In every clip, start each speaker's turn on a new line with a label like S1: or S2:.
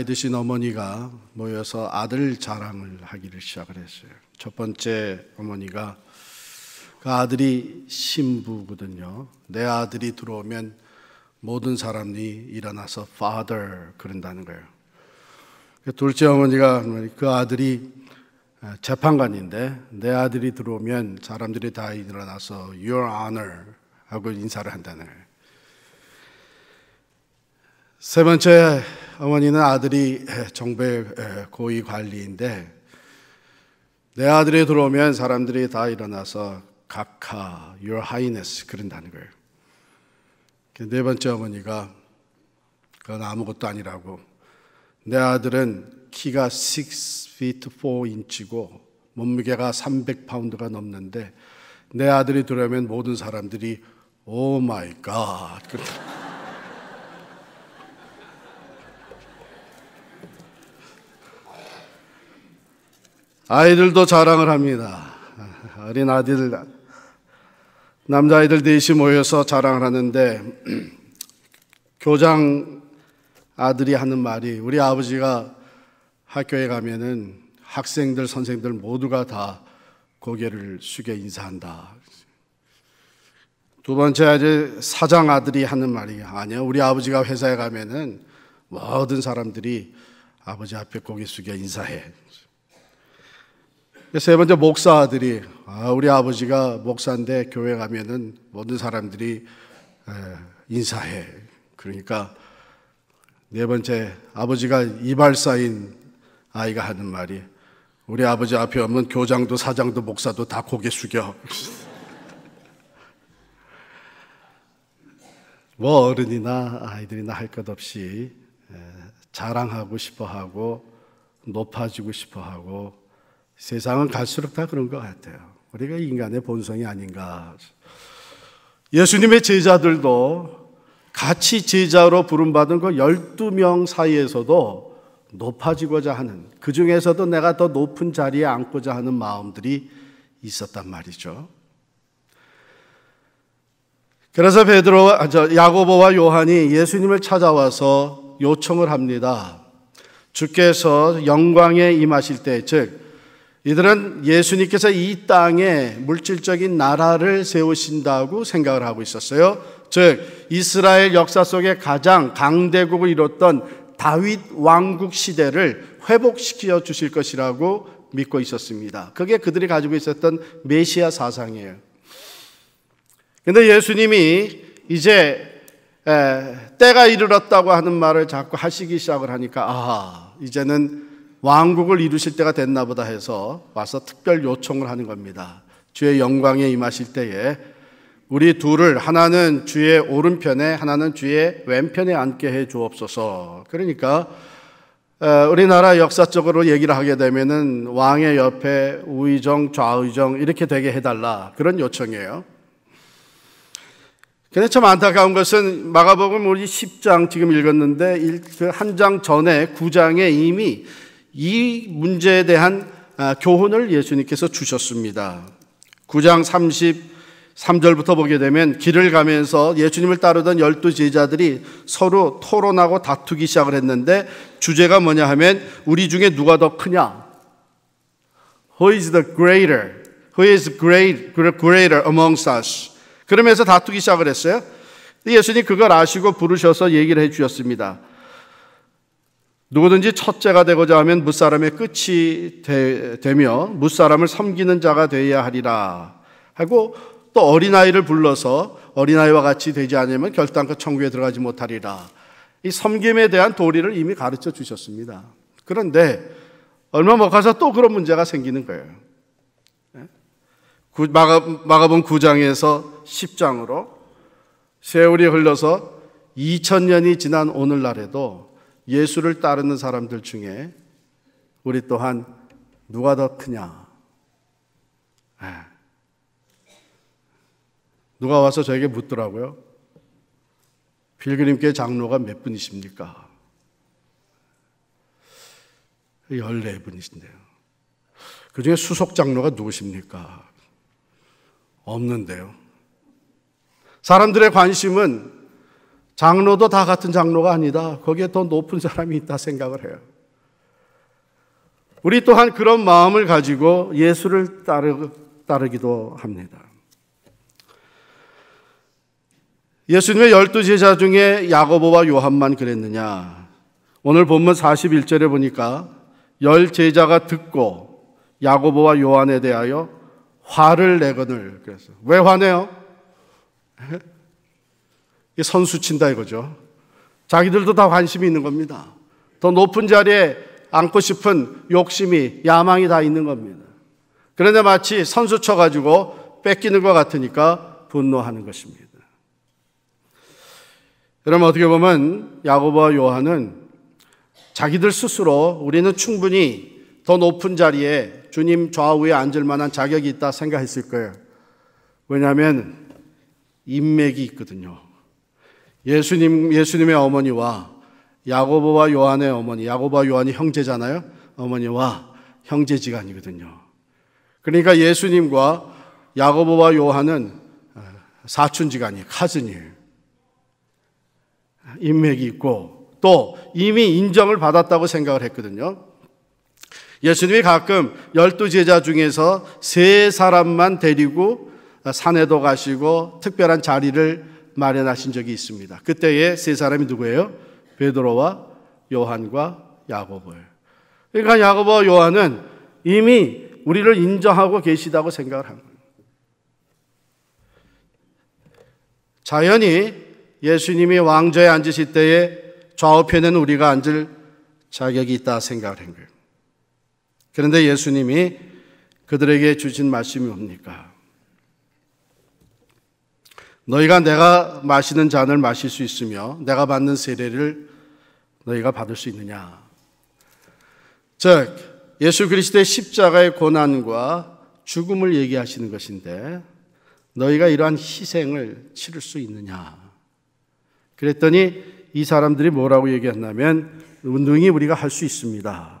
S1: 나이 드신 어머니가 모여서 아들 자랑을 하기를 시작을 했어요. 첫 번째 어머니가 그 아들이 신부거든요. 내 아들이 들어오면 모든 사람이 일어나서 father 그런다는 거예요. 그 둘째 어머니가 그 아들이 재판관인데 내 아들이 들어오면 사람들이 다 일어나서 your honor 하고 인사를 한다는 거예요. 세 번째 어머니는 아들이 정배 고위 관리인데 내 아들이 들어오면 사람들이 다 일어나서 각하, your highness 그런다는 거예요. 네 번째 어머니가 그건 아무것도 아니라고 내 아들은 키가 6 feet 4인치고 몸무게가 300파운드가 넘는데 내 아들이 들어오면 모든 사람들이 오 마이 갓 그런다. 아이들도 자랑을 합니다. 어린 아들, 남자아이들 넷이 모여서 자랑을 하는데, 교장 아들이 하는 말이, 우리 아버지가 학교에 가면은 학생들, 선생들 모두가 다 고개를 숙여 인사한다. 두 번째 아들, 사장 아들이 하는 말이, 아니야. 우리 아버지가 회사에 가면은 모든 사람들이 아버지 앞에 고개 숙여 인사해. 세 번째 목사들이 아, 우리 아버지가 목사인데 교회 가면은 모든 사람들이 인사해. 그러니까 네 번째 아버지가 이발사인 아이가 하는 말이 우리 아버지 앞에 오면 교장도 사장도 목사도 다 고개 숙여. 뭐 어른이나 아이들이나 할 것 없이 자랑하고 싶어 하고 높아지고 싶어 하고 세상은 갈수록 다 그런 것 같아요. 우리가 인간의 본성이 아닌가. 예수님의 제자들도 같이 제자로 부름받은 그 12명 사이에서도 높아지고자 하는, 그 중에서도 내가 더 높은 자리에 앉고자 하는 마음들이 있었단 말이죠. 그래서 베드로, 아, 야고보와 요한이 예수님을 찾아와서 요청을 합니다. 주께서 영광에 임하실 때, 즉, 이들은 예수님께서 이 땅에 물질적인 나라를 세우신다고 생각을 하고 있었어요. 즉 이스라엘 역사 속에 가장 강대국을 이뤘던 다윗 왕국 시대를 회복시켜 주실 것이라고 믿고 있었습니다. 그게 그들이 가지고 있었던 메시아 사상이에요. 근데 예수님이 이제 에, 때가 이르렀다고 하는 말을 자꾸 하시기 시작을 하니까 아, 이제는 왕국을 이루실 때가 됐나 보다 해서 와서 특별 요청을 하는 겁니다. 주의 영광에 임하실 때에 우리 둘을 하나는 주의 오른편에 하나는 주의 왼편에 앉게 해 주옵소서. 그러니까 어, 우리나라 역사적으로 얘기를 하게 되면은 왕의 옆에 우의정, 좌의정 이렇게 되게 해달라 그런 요청이에요. 근데 참 안타까운 것은 마가복음 우리 10장 지금 읽었는데 그 한장 전에 9장에 이미 이 문제에 대한 아, 교훈을 예수님께서 주셨습니다. 9장 33절부터 보게 되면 길을 가면서 예수님을 따르던 열두 제자들이 서로 토론하고 다투기 시작을 했는데 주제가 뭐냐 하면 우리 중에 누가 더 크냐? Who is the greater? Who is great, greater amongst us? 그러면서 다투기 시작을 했어요. 예수님 그걸 아시고 부르셔서 얘기를 해 주셨습니다. 누구든지 첫째가 되고자 하면 무사람의 끝이 되, 며 무사람을 섬기는 자가 되어야 하리라 하고 또 어린아이를 불러서 어린아이와 같이 되지 않으면 결단코 그 천국에 들어가지 못하리라 이 섬김에 대한 도리를 이미 가르쳐 주셨습니다 그런데 얼마 못 가서 또 그런 문제가 생기는 거예요 예? 마가, 본 9장에서 10장으로 세월이 흘러서 2000년이 지난 오늘날에도 예수를 따르는 사람들 중에 우리 또한 누가 더 크냐? 예. 누가 와서 저에게 묻더라고요. 필그림께 장로가 몇 분이십니까? 14분이신데요. 그 중에 수석 장로가 누구십니까? 없는데요. 사람들의 관심은 장로도 다 같은 장로가 아니다. 거기에 더 높은 사람이 있다 생각을 해요. 우리 또한 그런 마음을 가지고 예수를 따르, 따르기도 합니다. 예수님의 열두 제자 중에 야고보와 요한만 그랬느냐? 오늘 본문 41절에 보니까 열 제자가 듣고 야고보와 요한에 대하여 화를 내거늘 그래서 왜 화내요? 선수 친다 이거죠. 자기들도 다 관심이 있는 겁니다. 더 높은 자리에 앉고 싶은 욕심이, 야망이 다 있는 겁니다. 그런데 마치 선수 쳐가지고 뺏기는 것 같으니까 분노하는 것입니다. 여러분, 어떻게 보면 야고보와 요한은 자기들 스스로 우리는 충분히 더 높은 자리에 주님 좌우에 앉을 만한 자격이 있다 생각했을 거예요. 왜냐하면 인맥이 있거든요. 예수님 예수님의 어머니와 야고보와 요한의 어머니, 야고보와 요한이 형제잖아요. 어머니와 형제지간이거든요. 그러니까 예수님과 야고보와 요한은 어, 사촌지간이 카즈니 인맥이 있고 또 이미 인정을 받았다고 생각을 했거든요. 예수님이 가끔 열두 제자 중에서 세 사람만 데리고 산에도 가시고 특별한 자리를 마련하신 적이 있습니다. 그때에 세 사람이 누구예요? 베드로와 요한과 야고보예 그러니까 야고보 요한은 이미 우리를 인정하고 계시다고 생각을 한 자연히 예수님이 왕좌에 앉으실 때에 좌우편에는 우리가 앉을 자격이 있다 생각을 한 거예요. 그런데 예수님이 그들에게 주신 말씀이 뭡니까? 너희가 내가 마시는 잔을 마실 수 있으며 내가 받는 세례를 너희가 받을 수 있느냐. 즉, 예수 그리스도의 십자가의 고난과 죽음을 얘기하시는 것인데 너희가 이러한 희생을 치를 수 있느냐. 그랬더니 이 사람들이 뭐라고 얘기했냐면 능히 우리가 할 수 있습니다.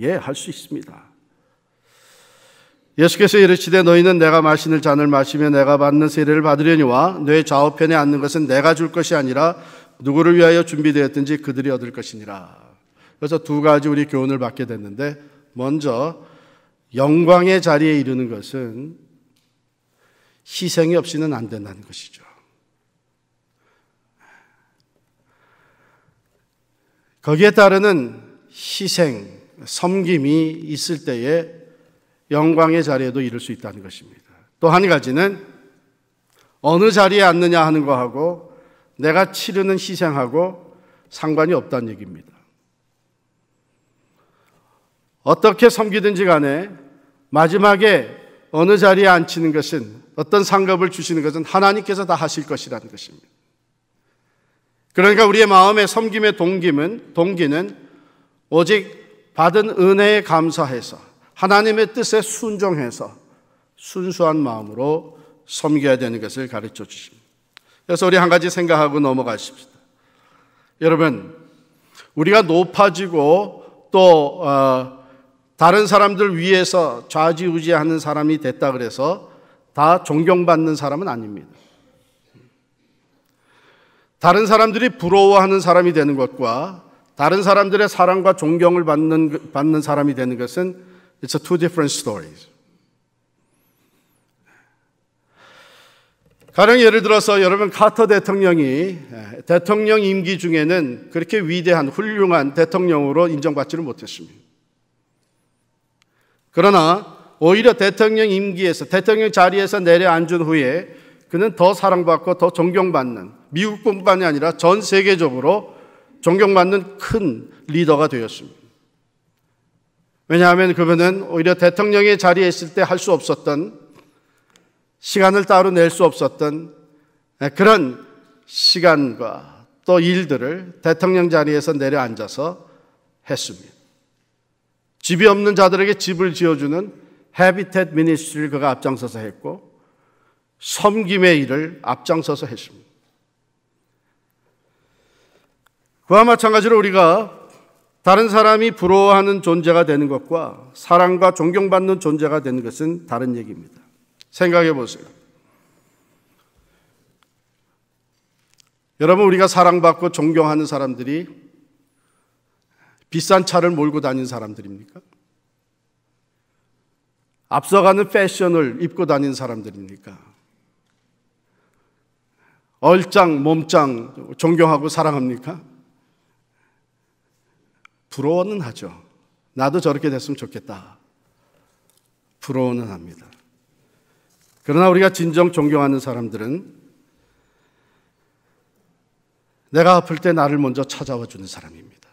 S1: 예, 할 수 있습니다. 예수께서 이르시되 너희는 내가 마시는 잔을 마시며 내가 받는 세례를 받으려니와 뇌 좌우편에 앉는 것은 내가 줄 것이 아니라 누구를 위하여 준비되었든지 그들이 얻을 것이니라. 그래서 두 가지 우리 교훈을 받게 됐는데 먼저 영광의 자리에 이르는 것은 희생이 없이는 안 된다는 것이죠. 거기에 따르는 희생, 섬김이 있을 때에 영광의 자리에도 이를 수 있다는 것입니다. 또 한 가지는 어느 자리에 앉느냐 하는 거하고 내가 치르는 희생하고 상관이 없다는 얘기입니다. 어떻게 섬기든지 간에 마지막에 어느 자리에 앉히는 것은 어떤 상급을 주시는 것은 하나님께서 다 하실 것이라는 것입니다. 그러니까 우리의 마음의 섬김의 동기는 오직 받은 은혜에 감사해서 하나님의 뜻에 순종해서 순수한 마음으로 섬겨야 되는 것을 가르쳐 주십니다. 그래서 우리 한 가지 생각하고 넘어가십시다. 여러분, 우리가 높아지고 또 어, 다른 사람들 위해서 좌지우지하는 사람이 됐다 그래서 다 존경받는 사람은 아닙니다. 다른 사람들이 부러워하는 사람이 되는 것과 다른 사람들의 사랑과 존경을 받는 받는 사람이 되는 것은 It's a two different stories. 가령 예를 들어서 여러분 카터 대통령이 예, 대통령 임기 중에는 그렇게 위대한 훌륭한 대통령으로 인정받지를 못했습니다. 그러나 오히려 대통령 임기에서 대통령 자리에서 내려앉은 후에 그는 더 사랑받고 더 존경받는 미국뿐만이 아니라 전 세계적으로 존경받는 큰 리더가 되었습니다. 왜냐하면 그분은 오히려 대통령의 자리에 있을 때 할 수 없었던 시간을 따로 낼 수 없었던 예, 그런 시간과 또 일들을 대통령 자리에서 내려앉아서 했습니다. 집이 없는 자들에게 집을 지어주는 헤비텟 미니스트를 그가 앞장서서 했고 섬김의 일을 앞장서서 했습니다. 그와 마찬가지로 우리가 다른 사람이 부러워하는 존재가 되는 것과 사랑과 존경받는 존재가 되는 것은 다른 얘기입니다. 생각해 보세요. 여러분, 우리가 사랑받고 존경하는 사람들이 비싼 차를 몰고 다니 사람들입니까? 앞서가는 패션을 입고 다니 사람들입니까? 얼짱, 몸짱 존경하고 사랑합니까? 부러워는 하죠. 나도 저렇게 됐으면 좋겠다. 부러워는 합니다. 그러나 우리가 진정 존경하는 사람들은 내가 아플 때 나를 먼저 찾아와 주는 사람입니다.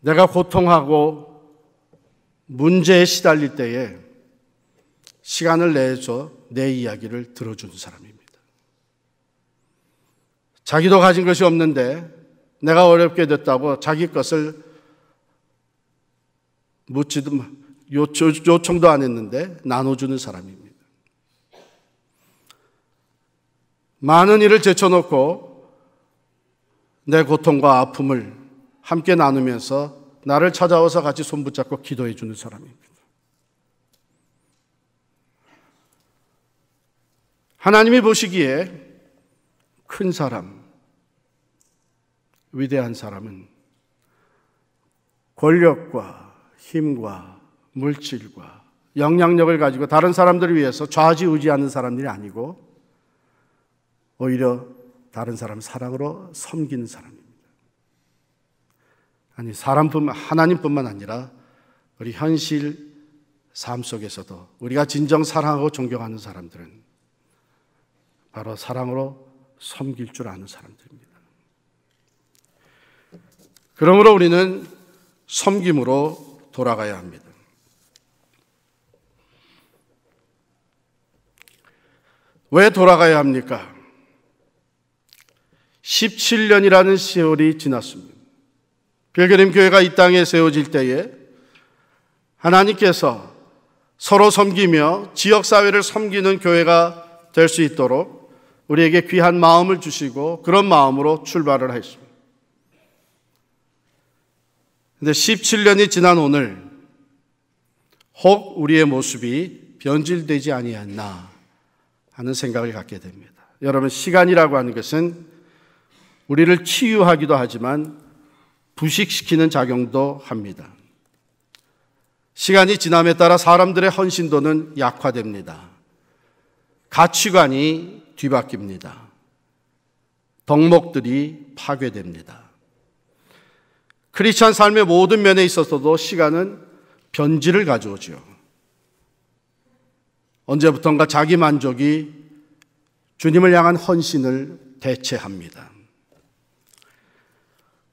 S1: 내가 고통하고 문제에 시달릴 때에 시간을 내줘내 이야기를 들어주는 사람입니다. 자기도 가진 것이 없는데 내가 어렵게 됐다고 자기 것을 묻지도 요청도 안 했는데 나눠주는 사람입니다. 많은 일을 제쳐놓고 내 고통과 아픔을 함께 나누면서 나를 찾아와서 같이 손붙잡고 기도해 주는 사람입니다. 하나님이 보시기에 큰 사람, 위대한 사람은 권력과 힘과 물질과 영향력을 가지고 다른 사람들을 위해서 좌지우지하는 사람들이 아니고 오히려 다른 사람 사랑으로 섬기는 사람입니다. 아니 사람뿐 하나님뿐만 아니라 우리 현실 삶 속에서도 우리가 진정 사랑하고 존경하는 사람들은 바로 사랑으로 섬길 줄 아는 사람들입니다. 그러므로 우리는 섬김으로 돌아가야 합니다. 왜 돌아가야 합니까? 17년이라는 세월이 지났습니다. 별개림 교회가 이 땅에 세워질 때에 하나님께서 서로 섬기며 지역 사회를 섬기는 교회가 될 수 있도록 우리에게 귀한 마음을 주시고 그런 마음으로 출발을 했습니다. 근데 17년이 지난 오늘 혹 우리의 모습이 변질되지 아니했나 하는 생각을 갖게 됩니다. 여러분 시간이라고 하는 것은 우리를 치유하기도 하지만 부식시키는 작용도 합니다. 시간이 지남에 따라 사람들의 헌신도는 약화됩니다. 가치관이 뒤바뀝니다. 덕목들이 파괴됩니다. 크리스천 삶의 모든 면에 있어서도 시간은 변질을 가져오지요. 언제부턴가 자기 만족이 주님을 향한 헌신을 대체합니다.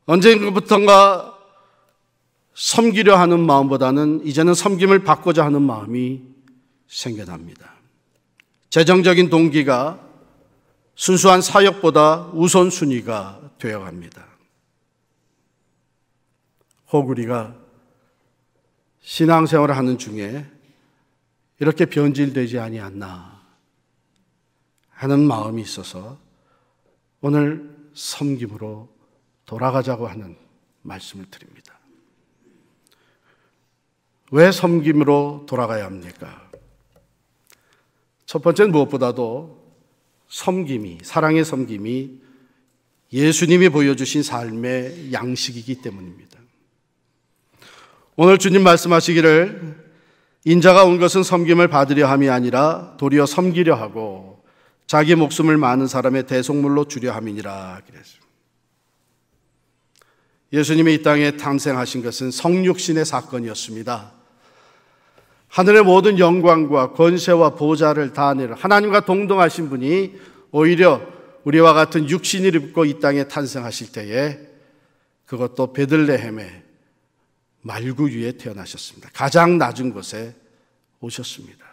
S1: 언제부턴가 섬기려 하는 마음보다는 이제는 섬김을 받고자 하는 마음이 생겨납니다. 재정적인 동기가 순수한 사역보다 우선순위가 되어갑니다. 혹 우리가 신앙생활을 하는 중에 이렇게 변질되지 아니않나 하는 마음이 있어서 오늘 섬김으로 돌아가자고 하는 말씀을 드립니다. 왜 섬김으로 돌아가야 합니까? 첫 번째는 무엇보다도 섬김이, 사랑의 섬김이 예수님이 보여주신 삶의 양식이기 때문입니다. 오늘 주님 말씀하시기를 인자가 온 것은 섬김을 받으려 함이 아니라 도리어 섬기려 하고 자기 목숨을 많은 사람의 대속물로 주려 함이니라 그랬습 예수님이 이 땅에 탄생하신 것은 성육신의 사건이었습니다. 하늘의 모든 영광과 권세와 보좌를 다하는 하나님과 동등하신 분이 오히려 우리와 같은 육신을 입고 이 땅에 탄생하실 때에 그것도 베들레헴에 말구 위에 태어나셨습니다. 가장 낮은 곳에 오셨습니다.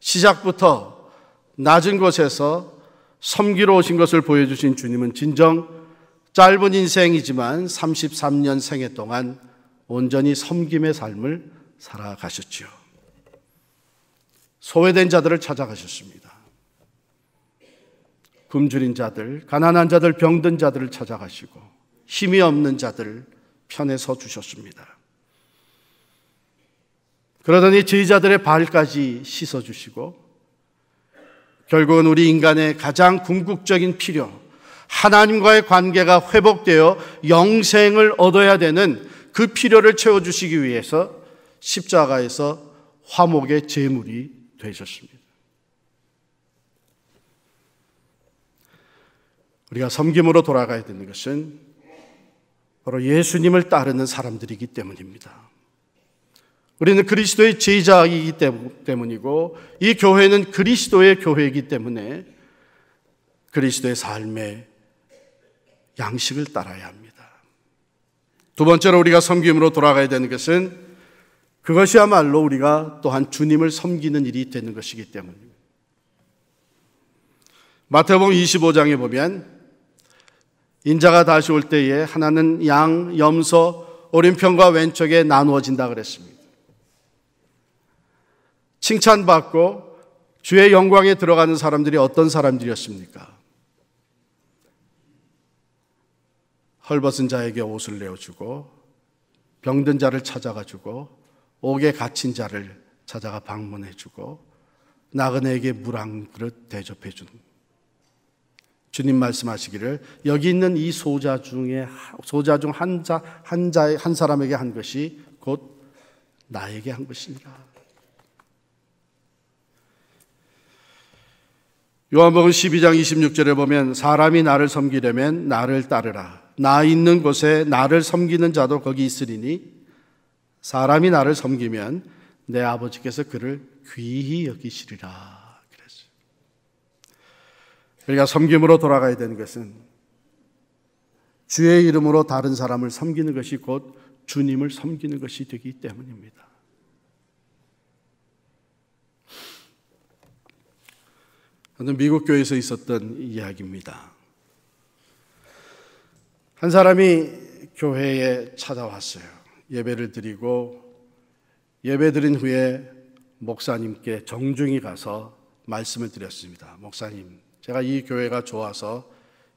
S1: 시작부터 낮은 곳에서 섬기러 오신 것을 보여주신 주님은 진정 짧은 인생이지만 33년 생애 동안 온전히 섬김의 삶을 살아가셨지요. 소외된 자들을 찾아가셨습니다. 굶주린 자들, 가난한 자들, 병든 자들을 찾아가시고 힘이 없는 자들, 편에 서 주셨습니다. 그러더니 제자들의 발까지 씻어 주시고 결국은 우리 인간의 가장 궁극적인 필요, 하나님과의 관계가 회복되어 영생을 얻어야 되는 그 필요를 채워 주시기 위해서 십자가에서 화목의 제물이 되셨습니다. 우리가 섬김으로 돌아가야 되는 것은 바로 예수님을 따르는 사람들이기 때문입니다. 우리는 그리스도의 제자이기 때문이고 이 교회는 그리스도의 교회이기 때문에 그리스도의 삶의 양식을 따라야 합니다. 두 번째로 우리가 섬김으로 돌아가야 되는 것은 그것이야말로 우리가 또한 주님을 섬기는 일이 되는 것이기 때문입니다. 마태복음 25장에 보면 인자가 다시 올 때에 하나는 양, 염소, 오른편과 왼쪽에 나누어진다 그랬습니다. 칭찬받고 주의 영광에 들어가는 사람들이 어떤 사람들이었습니까? 헐벗은 자에게 옷을 내어주고 병든 자를 찾아가 주고 옥에 갇힌 자를 찾아가 방문해 주고 나그네에게 물 한 그릇 대접해 주는 주님 말씀하시기를 여기 있는 이 소자 중에 소자 중 한자 한자 한 사람에게 한 것이 곧 나에게 한것입니다 요한복음 12장 26절에 보면 사람이 나를 섬기려면 나를 따르라. 나 있는 곳에 나를 섬기는 자도 거기 있으리니 사람이 나를 섬기면 내 아버지께서 그를 귀히 여기시리라. 우리가 섬김으로 돌아가야 되는 것은 주의 이름으로 다른 사람을 섬기는 것이 곧 주님을 섬기는 것이 되기 때문입니다. 저는 미국 교회에서 있었던 이야기입니다. 한 사람이 교회에 찾아왔어요. 예배를 드리고 예배 드린 후에 목사님께 정중히 가서 말씀을 드렸습니다. 목사님, 제가 이 교회가 좋아서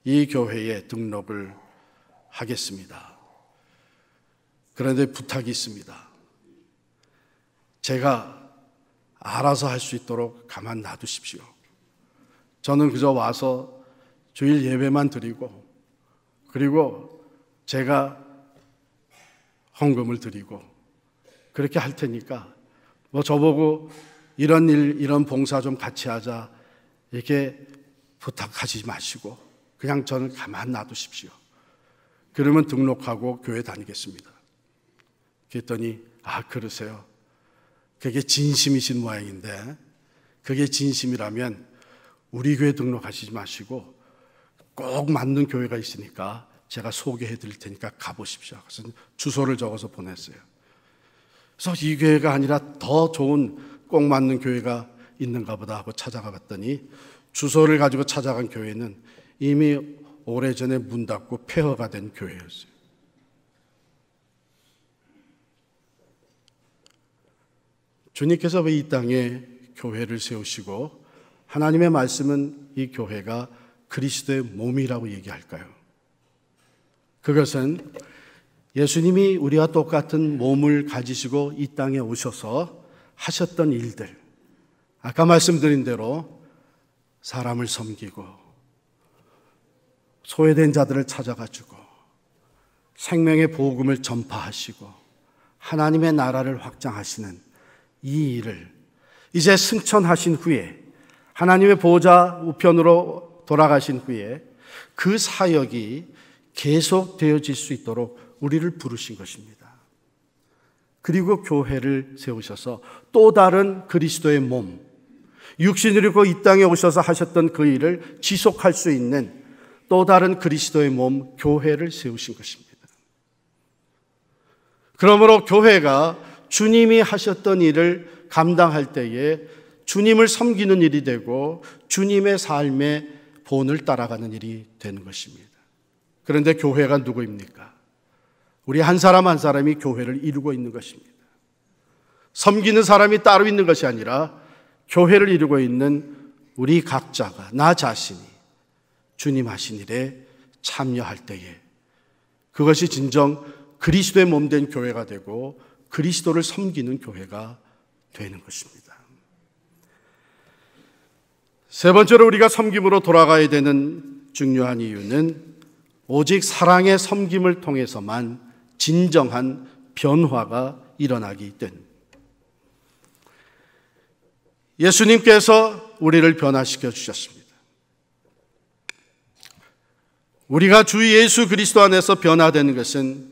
S1: 이 교회에 등록을 하겠습니다. 그런데 부탁이 있습니다. 제가 알아서 할 수 있도록 가만 놔두십시오. 저는 그저 와서 주일 예배만 드리고 그리고 제가 헌금을 드리고 그렇게 할 테니까 뭐 저보고 이런 일, 이런 봉사 좀 같이 하자 이렇게 부탁하지 마시고 그냥 저는 가만 놔두십시오. 그러면 등록하고 교회 다니겠습니다. 그랬더니 아 그러세요. 그게 진심이신 모양인데 그게 진심이라면 우리 교회 등록하시지 마시고 꼭 맞는 교회가 있으니까 제가 소개해 드릴 테니까 가보십시오. 그래서 주소를 적어서 보냈어요. 그래서 이 교회가 아니라 더 좋은 꼭 맞는 교회가 있는가 보다 하고 찾아가 봤더니 주소를 가지고 찾아간 교회는 이미 오래전에 문 닫고 폐허가 된 교회였어요. 주님께서 왜 이 땅에 교회를 세우시고 하나님의 말씀은 이 교회가 그리스도의 몸이라고 얘기할까요? 그것은 예수님이 우리와 똑같은 몸을 가지시고 이 땅에 오셔서 하셨던 일들. 아까 말씀드린 대로 사람을 섬기고 소외된 자들을 찾아가지고 생명의 복음을 전파하시고 하나님의 나라를 확장하시는 이 일을 이제 승천하신 후에 하나님의 보좌 우편으로 돌아가신 후에 그 사역이 계속되어질 수 있도록 우리를 부르신 것입니다. 그리고 교회를 세우셔서 또 다른 그리스도의 몸, 육신을 입고 이 땅에 오셔서 하셨던 그 일을 지속할 수 있는 또 다른 그리스도의 몸, 교회를 세우신 것입니다. 그러므로 교회가 주님이 하셨던 일을 감당할 때에 주님을 섬기는 일이 되고 주님의 삶의 본을 따라가는 일이 되는 것입니다. 그런데 교회가 누구입니까? 우리 한 사람 한 사람이 교회를 이루고 있는 것입니다. 섬기는 사람이 따로 있는 것이 아니라 교회를 이루고 있는 우리 각자가 나 자신이 주님 하신 일에 참여할 때에 그것이 진정 그리스도의 몸된 교회가 되고 그리스도를 섬기는 교회가 되는 것입니다. 세 번째로 우리가 섬김으로 돌아가야 되는 중요한 이유는 오직 사랑의 섬김을 통해서만 진정한 변화가 일어나기 때문입니다. 예수님께서 우리를 변화시켜 주셨습니다. 우리가 주 예수 그리스도 안에서 변화되는 것은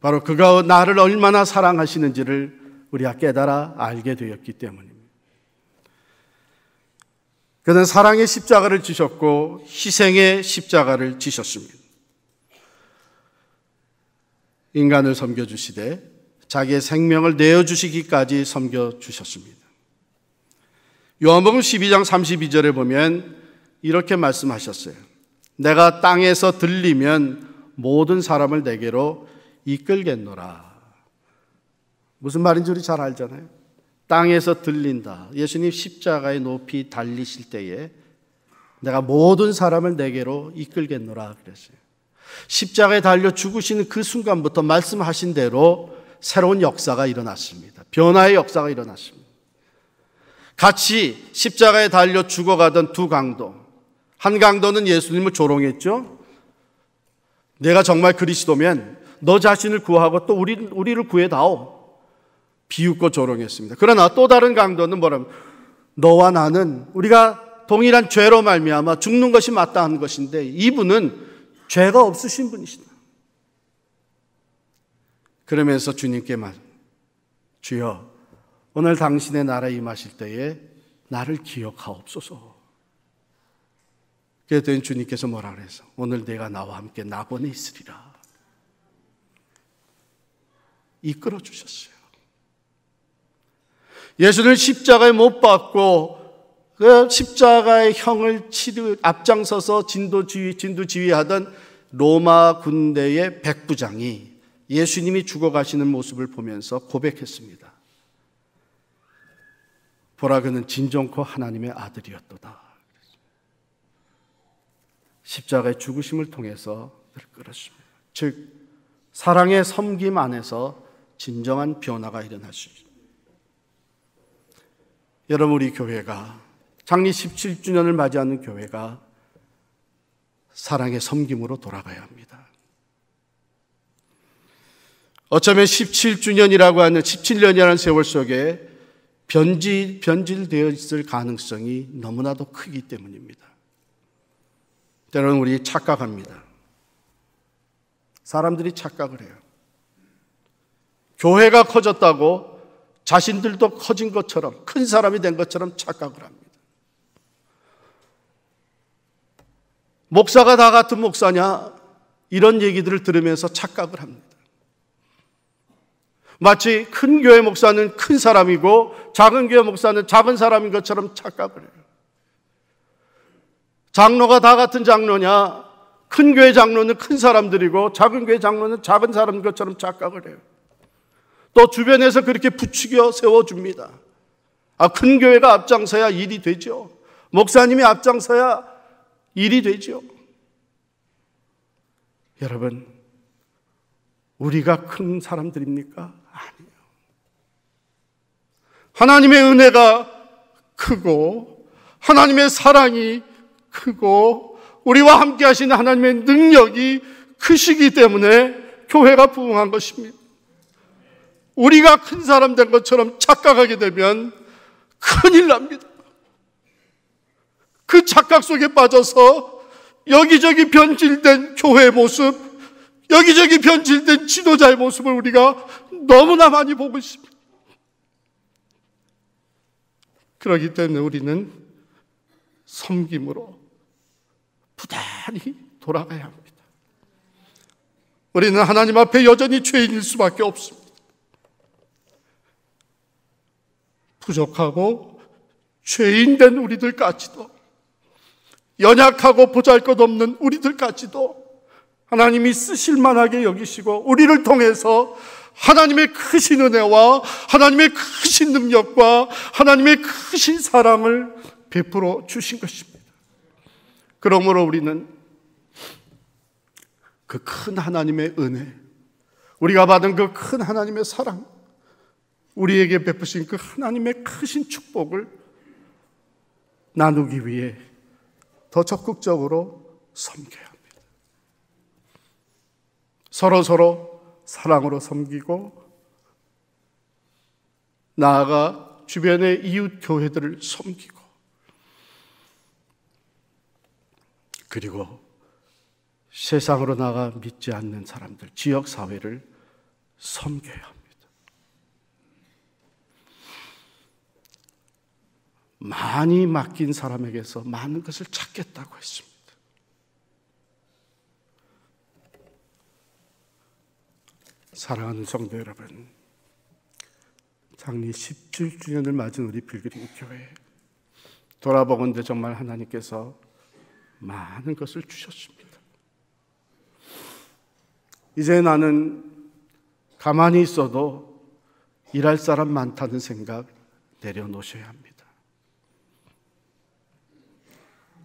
S1: 바로 그가 나를 얼마나 사랑하시는지를 우리가 깨달아 알게 되었기 때문입니다. 그는 사랑의 십자가를 지셨고 희생의 십자가를 지셨습니다. 인간을 섬겨주시되 자기의 생명을 내어주시기까지 섬겨주셨습니다. 요한복음 12장 32절에 보면 이렇게 말씀하셨어요. 내가 땅에서 들리면 모든 사람을 내게로 이끌겠노라. 무슨 말인지 우리 잘 알잖아요. 땅에서 들린다. 예수님 십자가에 높이 달리실 때에 내가 모든 사람을 내게로 이끌겠노라 그랬어요. 십자가에 달려 죽으시는 그 순간부터 말씀하신 대로 새로운 역사가 일어났습니다. 변화의 역사가 일어났습니다. 같이 십자가에 달려 죽어가던 두 강도. 한 강도는 예수님을 조롱했죠. 내가 정말 그리스도면 너 자신을 구하고 또 우리, 우리를 구해다오. 비웃고 조롱했습니다. 그러나 또 다른 강도는 뭐라면 너와 나는 우리가 동일한 죄로 말미암아 죽는 것이 마땅 한 것인데 이분은 죄가 없으신 분이시다. 그러면서 주님께 말, 주여, 오늘 당신의 나라에 임하실 때에 나를 기억하옵소서. 그랬더니 주님께서 뭐라 그래서 오늘 내가 나와 함께 낙원에 있으리라. 이끌어 주셨어요. 예수는 십자가에 못 박고 그 십자가의 형을 치르 앞장서서 진도 지휘 진도 지휘하던 로마 군대의 백부장이 예수님이 죽어가시는 모습을 보면서 고백했습니다. 보라 그는 진정코 하나님의 아들이었도다. 십자가의 죽으심을 통해서 그를 끌니다즉 사랑의 섬김 안에서 진정한 변화가 일어날 수 있습니다. 여러분 우리 교회가 장리 17주년을 맞이하는 교회가 사랑의 섬김으로 돌아가야 합니다. 어쩌면 17주년이라고 하는 17년이라는 세월 속에 변질, 변질되어 있을 가능성이 너무나도 크기 때문입니다. 때로는 우리 착각합니다. 사람들이 착각을 해요. 교회가 커졌다고 자신들도 커진 것처럼, 큰 사람이 된 것처럼 착각을 합니다. 목사가 다 같은 목사냐? 이런 얘기들을 들으면서 착각을 합니다. 마치 큰 교회 목사는 큰 사람이고 작은 교회 목사는 작은 사람인 것처럼 착각을 해요. 장로가 다 같은 장로냐? 큰 교회 장로는 큰 사람들이고 작은 교회 장로는 작은 사람인 것처럼 착각을 해요. 또 주변에서 그렇게 부추겨 세워줍니다. 아, 큰 교회가 앞장서야 일이 되죠. 목사님이 앞장서야 일이 되죠. 여러분, 우리가 큰 사람들입니까? 하나님의 은혜가 크고 하나님의 사랑이 크고 우리와 함께 하신 하나님의 능력이 크시기 때문에 교회가 부흥한 것입니다. 우리가 큰 사람 된 것처럼 착각하게 되면 큰일 납니다. 그 착각 속에 빠져서 여기저기 변질된 교회의 모습, 여기저기 변질된 지도자의 모습을 우리가 너무나 많이 보고 있습니다. 그러기 때문에 우리는 섬김으로 부단히 돌아가야 합니다. 우리는 하나님 앞에 여전히 죄인일 수밖에 없습니다. 부족하고 죄인된 우리들까지도 연약하고 보잘것없는 우리들까지도 하나님이 쓰실만하게 여기시고 우리를 통해서 하나님의 크신 은혜와 하나님의 크신 능력과 하나님의 크신 사랑을 베풀어 주신 것입니다. 그러므로 우리는 그 큰 하나님의 은혜, 우리가 받은 그 큰 하나님의 사랑, 우리에게 베푸신 그 하나님의 크신 축복을 나누기 위해 더 적극적으로 섬겨야 합니다. 서로 서로 사랑으로 섬기고 나아가 주변의 이웃 교회들을 섬기고 그리고 세상으로 나가 믿지 않는 사람들, 지역 사회를 섬겨야 합니다. 많이 맡긴 사람에게서 많은 것을 찾겠다고 했습니다. 사랑하는 성도 여러분, 장례 17주년을 맞은 우리 빌그린 교회 돌아보건대 정말 하나님께서 많은 것을 주셨습니다. 이제 나는 가만히 있어도 일할 사람 많다는 생각 내려놓으셔야 합니다.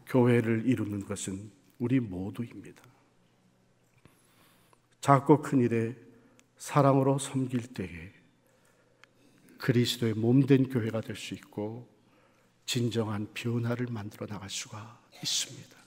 S1: 교회를 이루는 것은 우리 모두입니다. 작고 큰 일에 사랑으로 섬길 때에 그리스도의 몸된 교회가 될 수 있고 진정한 변화를 만들어 나갈 수가 있습니다.